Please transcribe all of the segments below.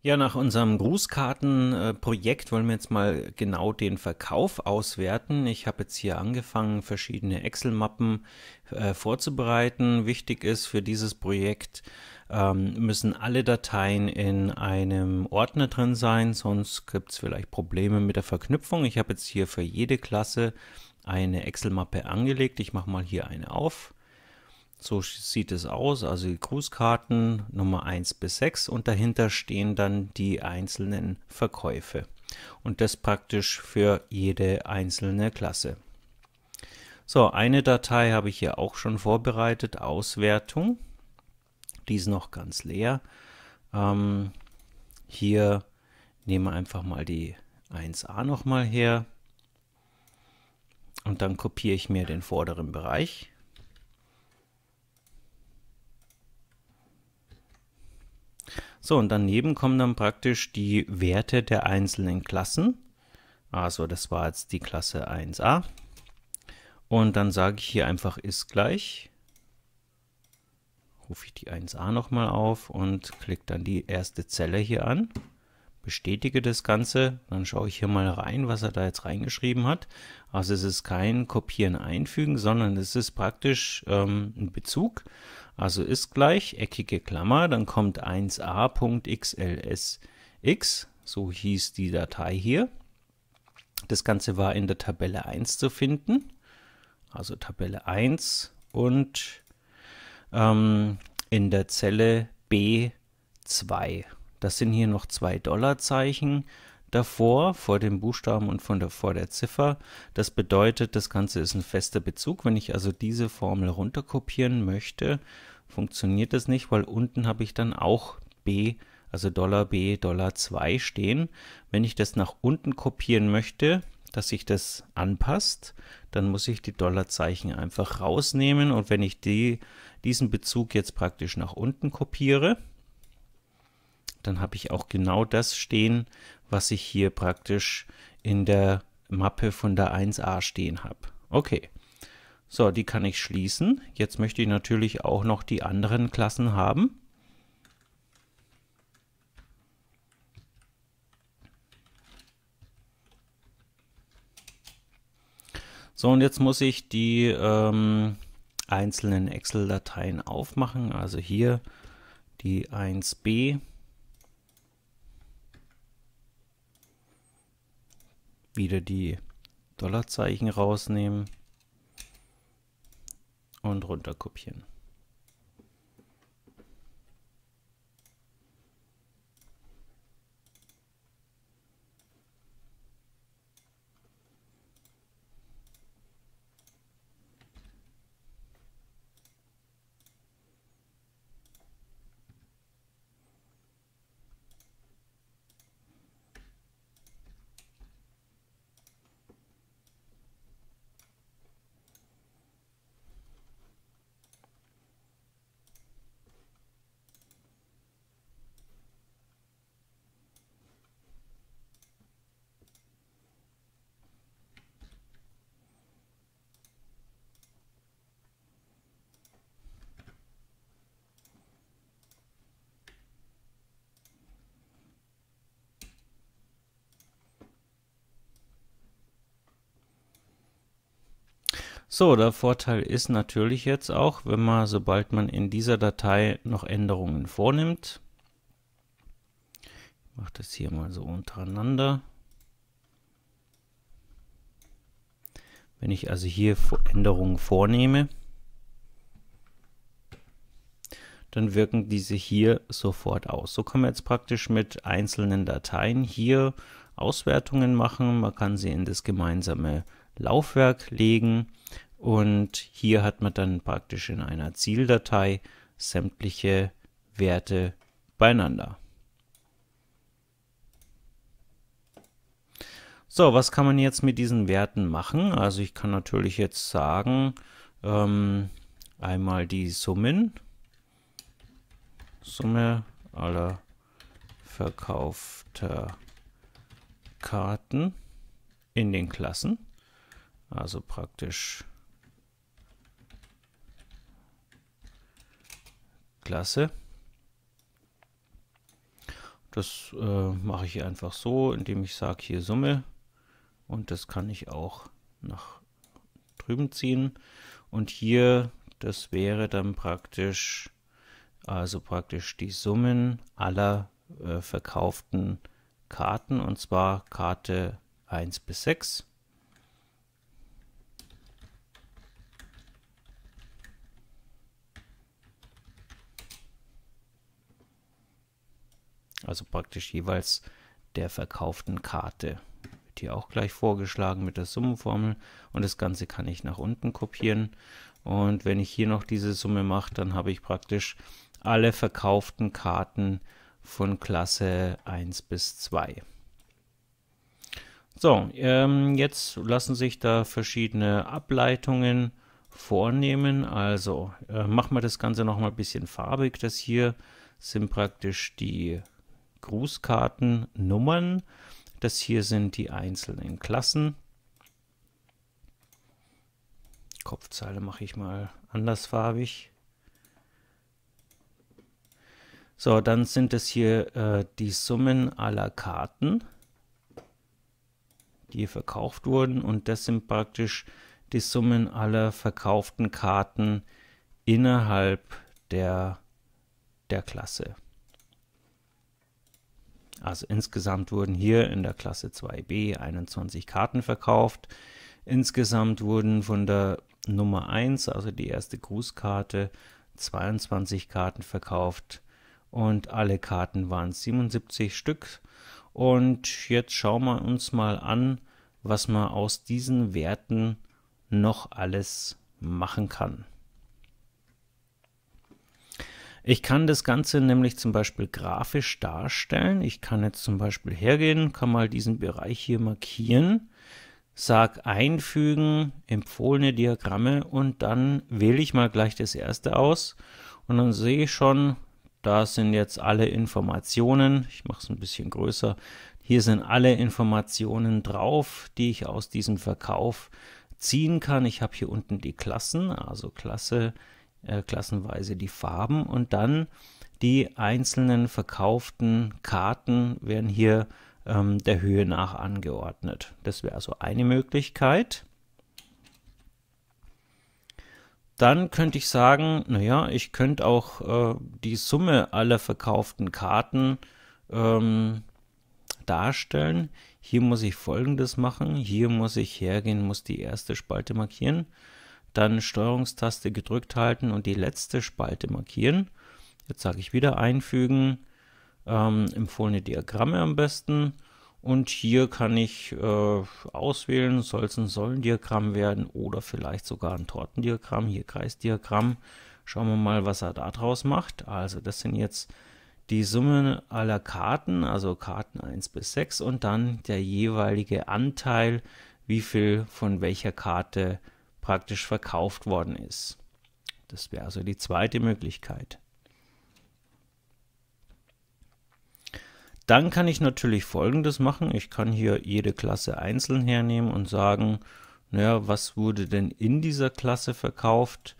Ja, nach unserem Grußkartenprojekt wollen wir jetzt mal genau den Verkauf auswerten. Ich habe jetzt hier angefangen, verschiedene Excel-Mappen äh, vorzubereiten. Wichtig ist für dieses Projekt, ähm, müssen alle Dateien in einem Ordner drin sein, sonst gibt es vielleicht Probleme mit der Verknüpfung. Ich habe jetzt hier für jede Klasse eine Excel-Mappe angelegt. Ich mache mal hier eine auf so sieht es aus, also die Grußkarten Nummer 1 bis 6 und dahinter stehen dann die einzelnen Verkäufe. Und das praktisch für jede einzelne Klasse. So, eine Datei habe ich hier auch schon vorbereitet, Auswertung. Die ist noch ganz leer. Ähm, hier nehmen wir einfach mal die 1a nochmal her. Und dann kopiere ich mir den vorderen Bereich So, und daneben kommen dann praktisch die Werte der einzelnen Klassen. Also das war jetzt die Klasse 1a. Und dann sage ich hier einfach ist gleich. Rufe ich die 1a nochmal auf und klicke dann die erste Zelle hier an bestätige das Ganze, dann schaue ich hier mal rein, was er da jetzt reingeschrieben hat. Also es ist kein Kopieren, Einfügen, sondern es ist praktisch ähm, ein Bezug. Also ist gleich eckige Klammer, dann kommt 1a.xlsx, so hieß die Datei hier. Das Ganze war in der Tabelle 1 zu finden, also Tabelle 1 und ähm, in der Zelle B2. Das sind hier noch zwei Dollarzeichen davor, vor dem Buchstaben und von der, vor der Ziffer. Das bedeutet, das Ganze ist ein fester Bezug. Wenn ich also diese Formel runterkopieren möchte, funktioniert das nicht, weil unten habe ich dann auch B, also Dollar B, Dollar 2 stehen. Wenn ich das nach unten kopieren möchte, dass sich das anpasst, dann muss ich die Dollarzeichen einfach rausnehmen und wenn ich die, diesen Bezug jetzt praktisch nach unten kopiere, dann habe ich auch genau das stehen, was ich hier praktisch in der Mappe von der 1a stehen habe. Okay, so, die kann ich schließen. Jetzt möchte ich natürlich auch noch die anderen Klassen haben. So, und jetzt muss ich die ähm, einzelnen Excel-Dateien aufmachen. Also hier die 1b wieder die Dollarzeichen rausnehmen und runter kopieren. So, der Vorteil ist natürlich jetzt auch, wenn man, sobald man in dieser Datei noch Änderungen vornimmt, ich mache das hier mal so untereinander. Wenn ich also hier Änderungen vornehme, dann wirken diese hier sofort aus. So kann man jetzt praktisch mit einzelnen Dateien hier Auswertungen machen. Man kann sie in das gemeinsame Laufwerk legen und hier hat man dann praktisch in einer Zieldatei sämtliche Werte beieinander. So, was kann man jetzt mit diesen Werten machen? Also ich kann natürlich jetzt sagen, ähm, einmal die Summen, Summe aller verkaufter Karten in den Klassen. Also praktisch Klasse. Das äh, mache ich einfach so, indem ich sage hier Summe und das kann ich auch nach drüben ziehen und hier das wäre dann praktisch also praktisch die Summen aller äh, verkauften Karten und zwar Karte 1 bis 6 Also praktisch jeweils der verkauften Karte. Wird hier auch gleich vorgeschlagen mit der Summenformel und das Ganze kann ich nach unten kopieren. Und wenn ich hier noch diese Summe mache, dann habe ich praktisch alle verkauften Karten von Klasse 1 bis 2. So, ähm, jetzt lassen sich da verschiedene Ableitungen vornehmen. Also äh, machen wir das Ganze nochmal ein bisschen farbig. Das hier sind praktisch die Grußkartennummern. Das hier sind die einzelnen Klassen. Kopfzeile mache ich mal andersfarbig. So, dann sind das hier äh, die Summen aller Karten, die hier verkauft wurden. Und das sind praktisch die Summen aller verkauften Karten innerhalb der, der Klasse. Also insgesamt wurden hier in der Klasse 2b 21 Karten verkauft. Insgesamt wurden von der Nummer 1, also die erste Grußkarte, 22 Karten verkauft und alle Karten waren 77 Stück. Und jetzt schauen wir uns mal an, was man aus diesen Werten noch alles machen kann. Ich kann das Ganze nämlich zum Beispiel grafisch darstellen. Ich kann jetzt zum Beispiel hergehen, kann mal diesen Bereich hier markieren, sag einfügen, empfohlene Diagramme und dann wähle ich mal gleich das erste aus und dann sehe ich schon, da sind jetzt alle Informationen. Ich mache es ein bisschen größer. Hier sind alle Informationen drauf, die ich aus diesem Verkauf ziehen kann. Ich habe hier unten die Klassen, also Klasse äh, klassenweise die Farben und dann die einzelnen verkauften Karten werden hier ähm, der Höhe nach angeordnet. Das wäre also eine Möglichkeit. Dann könnte ich sagen, naja, ich könnte auch äh, die Summe aller verkauften Karten ähm, darstellen. Hier muss ich folgendes machen. Hier muss ich hergehen, muss die erste Spalte markieren dann Steuerungstaste gedrückt halten und die letzte Spalte markieren. Jetzt sage ich wieder einfügen, ähm, empfohlene Diagramme am besten. Und hier kann ich äh, auswählen, soll es ein Säulendiagramm werden oder vielleicht sogar ein Tortendiagramm, hier Kreisdiagramm. Schauen wir mal, was er da draus macht. Also das sind jetzt die Summen aller Karten, also Karten 1 bis 6 und dann der jeweilige Anteil, wie viel von welcher Karte praktisch verkauft worden ist. Das wäre also die zweite Möglichkeit. Dann kann ich natürlich folgendes machen. Ich kann hier jede Klasse einzeln hernehmen und sagen, naja, was wurde denn in dieser Klasse verkauft?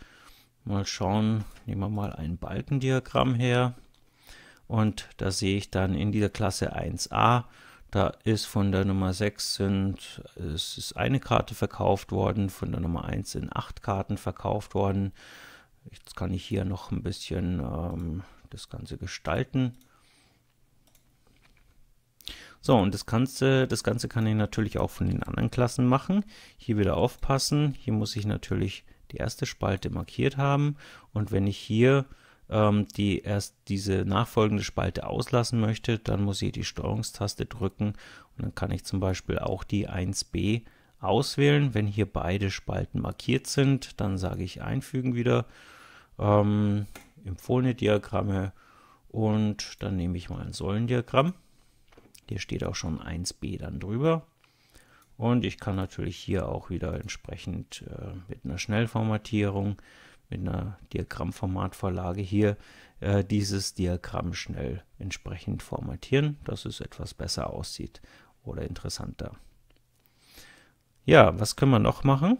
Mal schauen, nehmen wir mal ein Balkendiagramm her. Und da sehe ich dann in dieser Klasse 1a da ist von der Nummer 6 sind, es ist eine Karte verkauft worden, von der Nummer 1 sind 8 Karten verkauft worden. Jetzt kann ich hier noch ein bisschen ähm, das Ganze gestalten. So, und das Ganze, das Ganze kann ich natürlich auch von den anderen Klassen machen. Hier wieder aufpassen. Hier muss ich natürlich die erste Spalte markiert haben. Und wenn ich hier ähm, die erst diese nachfolgende Spalte auslassen möchte, dann muss ich die Steuerungstaste drücken und dann kann ich zum Beispiel auch die 1b auswählen. Wenn hier beide Spalten markiert sind, dann sage ich einfügen wieder, ähm, empfohlene Diagramme und dann nehme ich mal ein Säulendiagramm. Hier steht auch schon 1b dann drüber. Und ich kann natürlich hier auch wieder entsprechend äh, mit einer Schnellformatierung mit einer Diagrammformatvorlage hier äh, dieses Diagramm schnell entsprechend formatieren, dass es etwas besser aussieht oder interessanter. Ja, was können wir noch machen?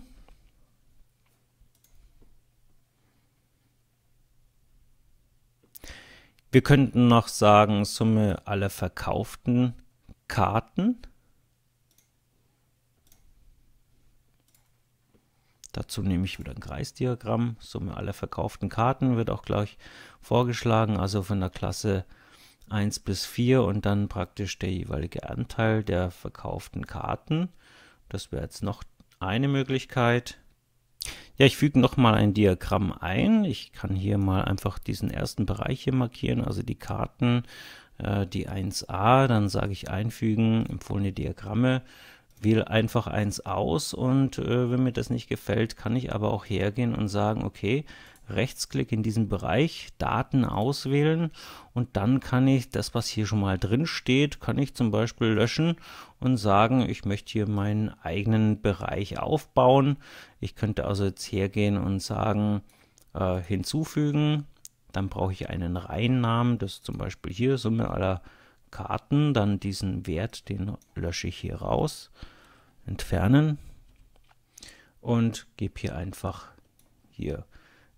Wir könnten noch sagen, Summe aller verkauften Karten Dazu nehme ich wieder ein Kreisdiagramm, Summe aller verkauften Karten wird auch gleich vorgeschlagen, also von der Klasse 1 bis 4 und dann praktisch der jeweilige Anteil der verkauften Karten. Das wäre jetzt noch eine Möglichkeit. Ja, ich füge nochmal ein Diagramm ein. Ich kann hier mal einfach diesen ersten Bereich hier markieren, also die Karten, äh, die 1a, dann sage ich einfügen, empfohlene Diagramme wähle einfach eins aus und äh, wenn mir das nicht gefällt, kann ich aber auch hergehen und sagen, okay, Rechtsklick in diesem Bereich Daten auswählen und dann kann ich das, was hier schon mal drin steht, kann ich zum Beispiel löschen und sagen, ich möchte hier meinen eigenen Bereich aufbauen. Ich könnte also jetzt hergehen und sagen, äh, hinzufügen. Dann brauche ich einen Reihennamen, das ist zum Beispiel hier Summe aller Karten, dann diesen Wert, den lösche ich hier raus, entfernen und gebe hier einfach hier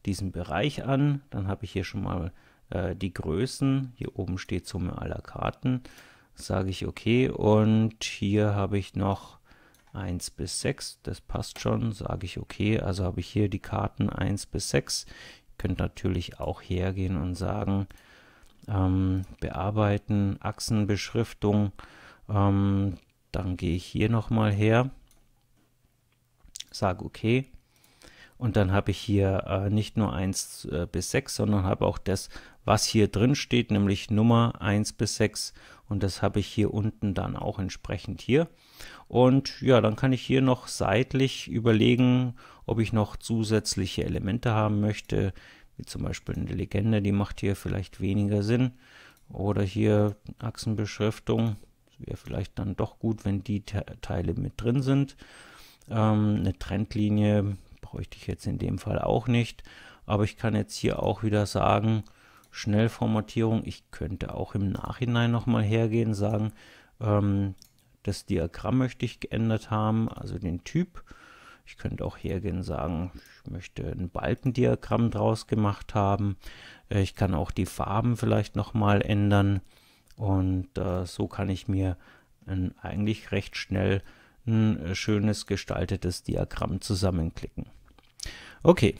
diesen Bereich an. Dann habe ich hier schon mal äh, die Größen. Hier oben steht Summe aller Karten. Sage ich okay und hier habe ich noch 1 bis 6. Das passt schon, sage ich okay. Also habe ich hier die Karten 1 bis 6. Ihr könnt natürlich auch hergehen und sagen, ähm, bearbeiten, Achsenbeschriftung. Ähm, dann gehe ich hier nochmal her, sage OK. Und dann habe ich hier äh, nicht nur 1 äh, bis 6, sondern habe auch das, was hier drin steht, nämlich Nummer 1 bis 6. Und das habe ich hier unten dann auch entsprechend hier. Und ja, dann kann ich hier noch seitlich überlegen, ob ich noch zusätzliche Elemente haben möchte wie zum Beispiel eine Legende, die macht hier vielleicht weniger Sinn. Oder hier Achsenbeschriftung, wäre vielleicht dann doch gut, wenn die Te Teile mit drin sind. Ähm, eine Trendlinie bräuchte ich jetzt in dem Fall auch nicht. Aber ich kann jetzt hier auch wieder sagen, Schnellformatierung, ich könnte auch im Nachhinein nochmal hergehen, sagen, ähm, das Diagramm möchte ich geändert haben, also den Typ. Ich könnte auch hergehen und sagen, ich möchte ein Balkendiagramm draus gemacht haben. Äh, ich kann auch die Farben vielleicht nochmal ändern. Und äh, so kann ich mir ein, eigentlich recht schnell ein äh, schönes gestaltetes Diagramm zusammenklicken. Okay,